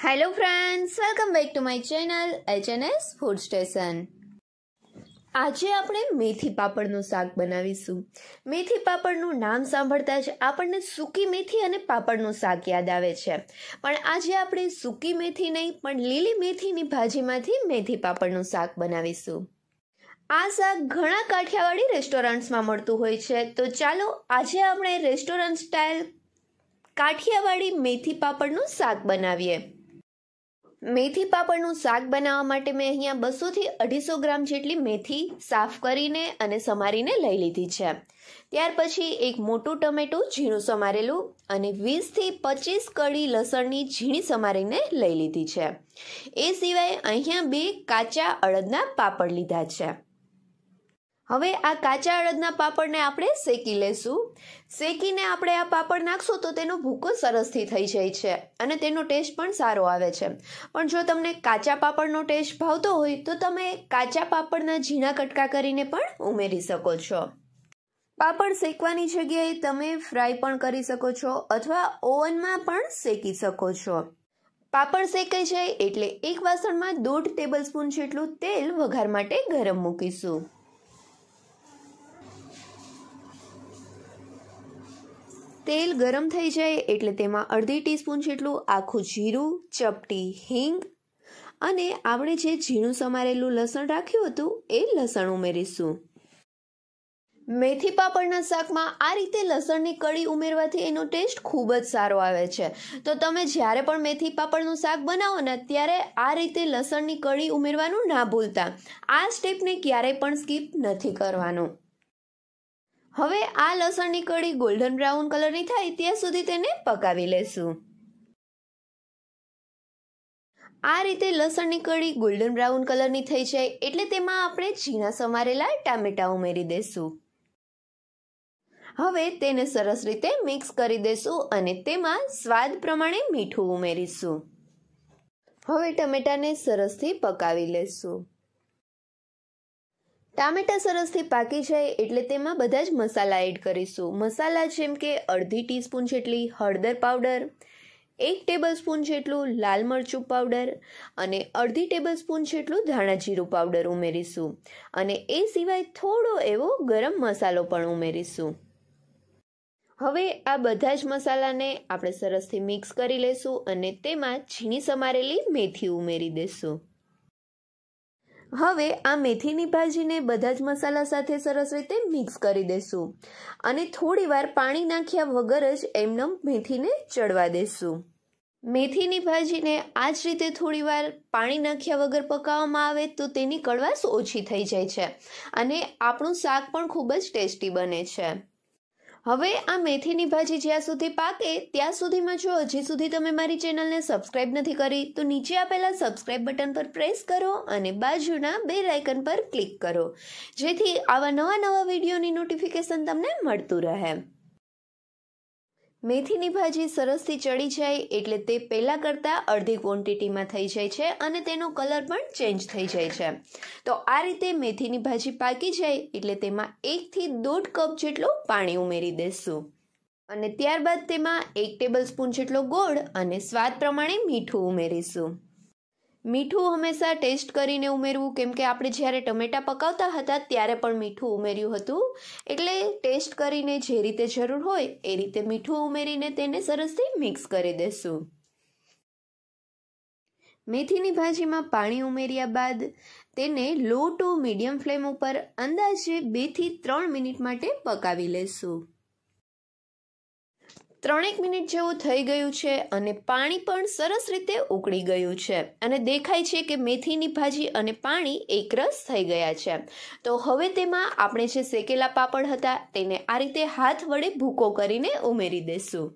hello friends welcome back to my channel HNS food station આજે આપણે મેથી પાપડનું શાક બનાવીશું મેથી પાપડનું નામ સાંભળતા જ આપણને સૂકી મેથી અને પાપડનું શાક યાદ આવે છે પણ આજે આપણે સૂકી મેથી નહીં પણ લીલી મેથીની ભાજીમાંથી મેથી પાપડનું શાક બનાવીશું આ શાક ઘણા કાઠિયાવાડી રેસ્ટોરન્ટ્સમાં મળતું હોય છે તો ચાલો આજે આપણે રેસ્ટોરન્ટ સ્ટાઇલ કાઠિયાવાડી મેથી પાપડનું શાક બનાવીએ મેથી પાપડનું શાક બનાવવા માટે મેં અહીંયા બસોથી અઢીસો ગ્રામ જેટલી મેથી સાફ કરીને અને સમારીને લઈ લીધી છે ત્યાર પછી એક મોટું ટમેટું ઝીણું સમારેલું અને વીસથી પચીસ કળી લસણની ઝીણી સમારીને લઈ લીધી છે એ સિવાય અહીંયા બે કાચા અડદના પાપડ લીધા છે હવે આ કાચા અડદના પાપડને આપણે શેકી લેશું શેકીને આપણે આ પાપડ નાખશું તો તેનો ભૂકો સરસથી થઈ જાય છે અને તેનો ટેસ્ટ પણ સારો આવે છે પણ જો તમને કાચા પાપડનો ટેસ્ટ ભાવતો હોય તો તમે કાચા પાપડના ઝીણા કટકા કરીને પણ ઉમેરી શકો છો પાપડ શેકવાની જગ્યાએ તમે ફ્રાય પણ કરી શકો છો અથવા ઓવનમાં પણ શેકી શકો છો પાપડ શેકાઈ જાય એટલે એક વાસણમાં દોઢ ટેબલ સ્પૂન જેટલું તેલ વઘાર માટે ગરમ મૂકીશું તેલ ગરમ થઈ જાય એટલે તેમાં અડધી ટીસ્પૂન જેટલું આખું જીરું ચપટી હિંગ અને આપણે જે ઝીણું સમારેલું લસણ રાખ્યું હતું એ લસણ ઉમેરીશું મેથી પાપડના શાકમાં આ રીતે લસણની કળી ઉમેરવાથી એનો ટેસ્ટ ખૂબ જ સારો આવે છે તો તમે જ્યારે પણ મેથી પાપડનું શાક બનાવો ને ત્યારે આ રીતે લસણની કળી ઉમેરવાનું ના ભૂલતા આ સ્ટેપને ક્યારેય પણ સ્કીપ નથી કરવાનું હવે આ લસણની કળી ગોલ્ડન બ્રાઉન કલરની થાય ત્યાં સુધી તેને પકાવી લેશું આ રીતે લસણની કળી ગોલ્ડન બ્રાઉન કલરની થઈ જાય એટલે તેમાં આપણે ઝીણા સમારેલા ટામેટાં ઉમેરી દઈશું હવે તેને સરસ રીતે મિક્સ કરી દઈશું અને તેમાં સ્વાદ પ્રમાણે મીઠું ઉમેરીશું હવે ટમેટાને સરસથી પકાવી લેશું ટામેટા સરસથી પાકી જાય એટલે તેમાં બધા જ મસાલા એડ કરીશું મસાલા જેમ કે અડધી ટીસ્પૂન જેટલી હળદર પાવડર એક ટેબલસ્પૂન જેટલું લાલ મરચું પાવડર અને અડધી ટેબલસ્પૂન જેટલું ધાણા જીરું પાવડર ઉમેરીશું અને એ સિવાય થોડો એવો ગરમ મસાલો પણ ઉમેરીશું હવે આ બધા જ મસાલાને આપણે સરસથી મિક્સ કરી લેશું અને તેમાં છીણી સમારેલી મેથી ઉમેરી દેશું હવે આ મેથીની ભાજીને બધા જ મસાલા સાથે સરસ રીતે મિક્સ કરી દેશું અને થોડીવાર પાણી નાખ્યા વગર જ એમનેમ મેથીને ચડવા દેશું મેથીની ભાજીને આ જ રીતે થોડીવાર પાણી નાખ્યા વગર પકાવવામાં આવે તો તેની કડવાશ ઓછી થઈ જાય છે અને આપણું શાક પણ ખૂબ જ ટેસ્ટી બને છે હવે આ મેથીની ભાજી જ્યાં સુધી પાકે ત્યાં સુધીમાં જો હજી સુધી તમે મારી ચેનલને સબસ્ક્રાઇબ નથી કરી તો નીચે આપેલા સબસ્ક્રાઇબ બટન પર પ્રેસ કરો અને બાજુના બે લાઇકન પર ક્લિક કરો જેથી આવા નવા નવા વિડીયોની નોટિફિકેશન તમને મળતું રહે મેથીની ભાજી સરસથી ચડી જાય એટલે તે પહેલાં કરતાં અડધી ક્વોન્ટિટીમાં થઈ જાય છે અને તેનો કલર પણ ચેન્જ થઈ જાય છે તો આ રીતે મેથીની ભાજી પાકી જાય એટલે તેમાં એકથી દોઢ કપ જેટલું પાણી ઉમેરી દેશું અને ત્યારબાદ તેમાં એક ટેબલ સ્પૂન જેટલો ગોળ અને સ્વાદ પ્રમાણે મીઠું ઉમેરીશું મીઠું હંમેશા ટેસ્ટ કરીને ઉમેરવું કેમ કે આપણે જ્યારે ટમેટાં પકાવતા હતા ત્યારે પણ મીઠું ઉમેર્યું હતું એટલે ટેસ્ટ કરીને જે રીતે જરૂર હોય એ રીતે મીઠું ઉમેરીને તેને સરસથી મિક્સ કરી દેશું મેથીની ભાજીમાં પાણી ઉમેર્યા બાદ તેને લો ટુ મીડિયમ ફ્લેમ ઉપર અંદાજે બેથી ત્રણ મિનિટ માટે પકાવી લેશું ત્રણેક મિનિટ જેવું થઈ ગયું છે અને પાણી પણ સરસ રીતે ઉકળી ગયું છે અને દેખાય છે કે મેથીની ભાજી અને પાણી એકરસ થઈ ગયા છે તો હવે તેમાં આપણે જે શેકેલા પાપડ હતા તેને આ રીતે હાથ વડે ભૂકો કરીને ઉમેરી દેશું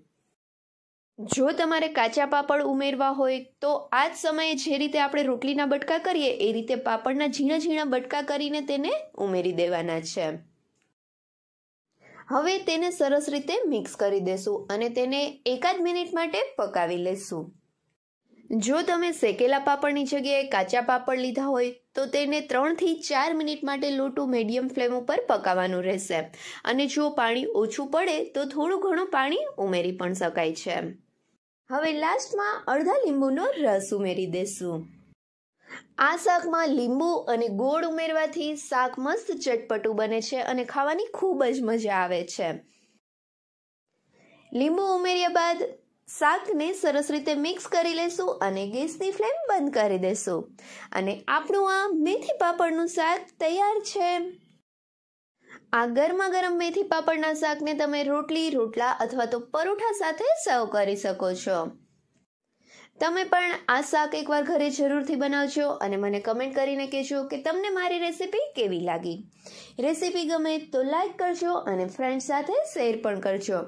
જો તમારે કાચા પાપડ ઉમેરવા હોય તો આ જ સમયે જે રીતે આપણે રોટલીના બટકા કરીએ એ રીતે પાપડના ઝીણા ઝીણા બટકા કરીને તેને ઉમેરી દેવાના છે હવે તેને સરસ રીતે મિક્સ કરી દેશું અને તેને એકાદ મિનિટ માટે પકાવી લેશું જો તમે શેકેલા પાપડની જગ્યાએ કાચા પાપડ લીધા હોય તો તેને ત્રણથી ચાર મિનિટ માટે લોટું મીડિયમ ફ્લેમ ઉપર પકાવવાનું રહેશે અને જો પાણી ઓછું પડે તો થોડું ઘણું પાણી ઉમેરી પણ શકાય છે હવે લાસ્ટમાં અડધા લીંબુનો રસ ઉમેરી દેશું આ શાકમાં લીંબુ અને ગોળ ઉમેરવાથી શાક મસ્ત ચટપટું બને છે અને ખાવાની ખૂબ જ મજા આવે છે લીંબુ ઉમેર્યા બાદ શાકને સરસ રીતે મિક્સ કરી લેશું અને ગેસની ફ્લેમ બંધ કરી દેશું અને આપણું આ મેથી પાપડનું શાક તૈયાર છે આ ગરમા ગરમ મેથી પાપડના શાકને તમે રોટલી રોટલા અથવા તો પરોઠા સાથે સર્વ કરી શકો છો તમે પણ આ શાક એકવાર ઘરે જરૂરથી બનાવજો અને મને કમેન્ટ કરીને કહેજો કે તમને મારી રેસીપી કેવી લાગી રેસીપી ગમે તો લાઈક કરજો અને ફ્રેન્ડ્સ સાથે શેર પણ કરજો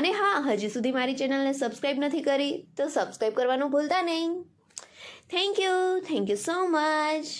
અને હા હજી સુધી મારી ચેનલને સબસ્ક્રાઈબ નથી કરી તો સબસ્ક્રાઈબ કરવાનું ભૂલતા નહીં thank you thank you so much